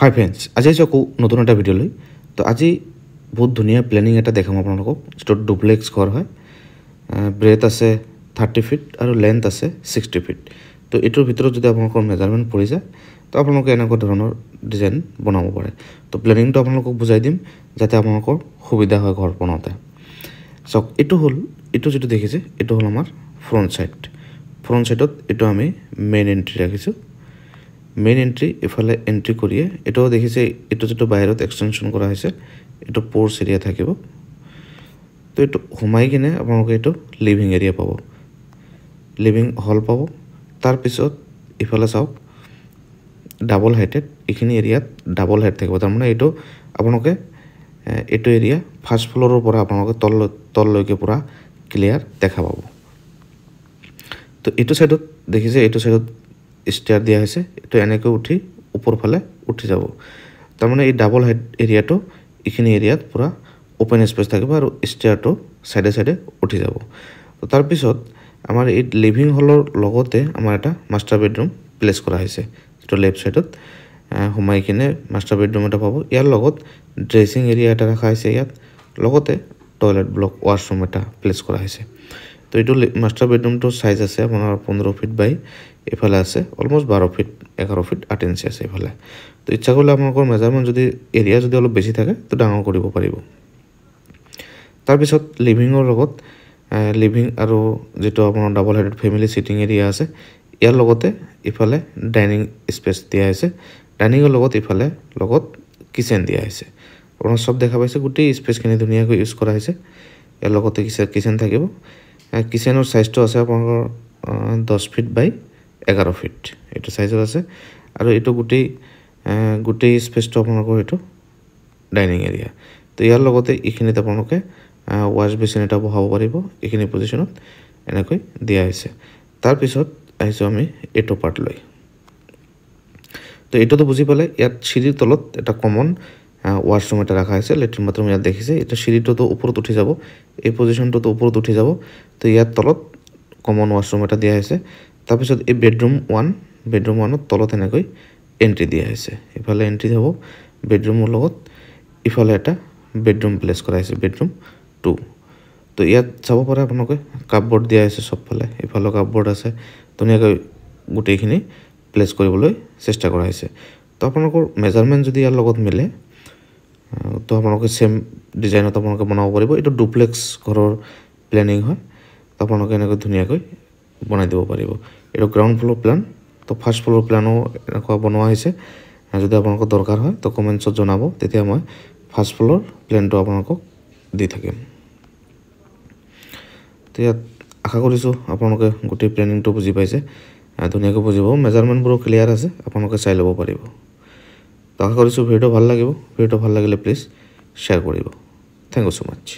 হাই friends আজি আছোঁ আকৌ নতুন এটা ভিডিঅ'লৈ তো আজি বহুত ধুনীয়া প্লেনিং এটা দেখাম আপোনালোকক যিটো ডুপ্লেক্স ঘৰ হয় ব্ৰেথ আছে থাৰ্টি ফিট আৰু লেন্থ আছে ছিক্সটি ফিট তো এইটোৰ ভিতৰত যদি আপোনালোকৰ মেজাৰমেণ্ট পৰি যায় তো আপোনালোকে এনেকুৱা ধৰণৰ ডিজাইন বনাব পাৰে তো প্লেনিংটো আপোনালোকক বুজাই দিম যাতে আপোনালোকৰ সুবিধা হয় ঘৰ বনাওঁতে চাওক এইটো হ'ল এইটো যিটো দেখিছে এইটো হ'ল আমাৰ ফ্ৰণ্ট ছাইড ফ্ৰণ্ট ছাইডত এইটো আমি মেইন এণ্ট্ৰি ৰাখিছোঁ মেইন এন্ট্রি এফালে এন্ট্রি করিয়ে এটাও দেখেছে এটা যেটা বাইরত এক্সটেনশন করা হয়েছে এটা পোর্স এরিয়া থাকব তো এটু সোমাই কিনে আপনাদের এটু লিভিং এরিয়া পাব লিভিং হল পাব তারপর ইফালে চাও ডাবল হাইটেড এখানে এরিয়াত ডাবল হাইট থাকবে তার মানে এইটো আপনাদের এটো এরিয়া ফার্স্ট ফ্লোরেরপরা আপনাদের তল তললকে পুরা ক্লিয়ার দেখা পাব তো এই সাইডত দেখিছে এই সাইডত ষ্টেয়াৰ দিয়া হৈছে এইটো এনেকৈ উঠি ওপৰফালে উঠি যাব তাৰমানে এই ডাবল হেড এৰিয়াটো এইখিনি এৰিয়াত পূৰা অ'পেন স্পেচ থাকিব আৰু ষ্টেয়াৰটো চাইডে চাইডে উঠি যাব তো তাৰপিছত আমাৰ এই লিভিং হলৰ লগতে আমাৰ এটা মাষ্টাৰ বেডৰুম প্লেচ কৰা হৈছে যিটো লেফ্ট ছাইডত সোমাই কিনে মাষ্টাৰ বেডৰুম এটা পাব ইয়াৰ লগত ড্ৰেছিং এৰিয়া এটা ৰখা হৈছে ইয়াত লগতে টয়লেট ব্লক ৱাশ্ৰুম এটা প্লেচ কৰা হৈছে তো এইটো মাষ্টাৰ বেডৰুমটোৰ চাইজ আছে আপোনাৰ পোন্ধৰ ফিট বাই এইফালে আছে অলমষ্ট বাৰ ফিট এঘাৰ ফিট আঠ ইঞ্চি আছে এইফালে তো ইচ্ছা কৰিলে আপোনালোকৰ মেজাৰমেণ্ট যদি এৰিয়া যদি অলপ বেছি থাকে তো ডাঙৰ কৰিব পাৰিব তাৰপিছত লিভিঙৰ লগত লিভিং আৰু যিটো আপোনাৰ double headed family sitting area আছে ইয়াৰ লগতে ইফালে ডাইনিং স্পেচ দিয়া হৈছে ডাইনিঙৰ লগত ইফালে লগত কিচেন দিয়া হৈছে আপোনাৰ চব দেখা পাইছে গোটেই স্পেচখিনি ধুনীয়াকৈ ইউজ কৰা হৈছে ইয়াৰ লগতে কিচেন কিচেন থাকিব কিচেনৰ চাইজটো আছে আপোনালোকৰ দহ ফিট বাই এগারো ফিট এই সাইজের আছে আর এই গোটেই গোটেই স্পেসটা আপনার এই ডাইনিং এরিয়া তো ইয়ার এখানে আপনাদের ওয়াশ বেসিন এটা বহাব পড়ব এখানে পজিশন এনেক দিয়া হয়েছে তারপর আইসো আমি এই পার্ট লই তো এইটাতো বুঝি পালে ইয়াত সিঁড়ির তলত এটা কমন ওয়াশরুম এটা রাখা হয়েছে লেট্রিন বাথরুম ইয়াদ দেখিছে এটা সিঁড়িটাতো উপরত উঠে যাব এই পজিশনটাতো উপরত উঠে যাব তো ইয়ার তলত কমন ওয়াশরুম এটা দিয়া হয়েছে তাৰপিছত এই বেডৰুম ওৱান বেডৰুম ওৱানত তলত এনেকৈ এণ্ট্ৰি দিয়া হৈছে ইফালে এণ্ট্ৰি হ'ব বেডৰুমৰ লগত ইফালে এটা বেডৰুম প্লেচ কৰা হৈছে বেডৰুম টু তো ইয়াত চাব পাৰে আপোনালোকে কাপবৰ্ড দিয়া হৈছে চবফালে ইফালে কাপবৰ্ড আছে ধুনীয়াকৈ গোটেইখিনি প্লেচ কৰিবলৈ চেষ্টা কৰা হৈছে তো আপোনালোকৰ মেজাৰমেণ্ট যদি ইয়াৰ লগত মিলে তো আপোনালোকে ছেম ডিজাইনত আপোনালোকে বনাব পাৰিব এইটো ডুপ্লেক্স ঘৰৰ প্লেনিং হয় আপোনালোকে এনেকৈ ধুনীয়াকৈ বনাই দিব পাৰিব এইটো গ্ৰাউণ্ড ফ্ল'ৰ প্লেন তো ফাৰ্ষ্ট ফ্ল'ৰ প্লেনো এনেকুৱা বনোৱা হৈছে যদি আপোনালোকৰ দৰকাৰ হয় তো কমেণ্টছত জনাব তেতিয়া মই ফাৰ্ষ্ট ফ্ল'ৰ প্লেনটো আপোনালোকক দি থাকিম এতিয়া আশা কৰিছোঁ আপোনালোকে গোটেই প্লেনিংটো বুজি পাইছে ধুনীয়াকৈ বুজিব মেজাৰমেণ্টবোৰো ক্লিয়াৰ আছে আপোনালোকে চাই ল'ব পাৰিব আশা কৰিছোঁ ভিডিঅ' ভাল লাগিব ভিডিঅ'টো ভাল লাগিলে প্লিজ শ্বেয়াৰ কৰিব থেংক ইউ ছ' মাছ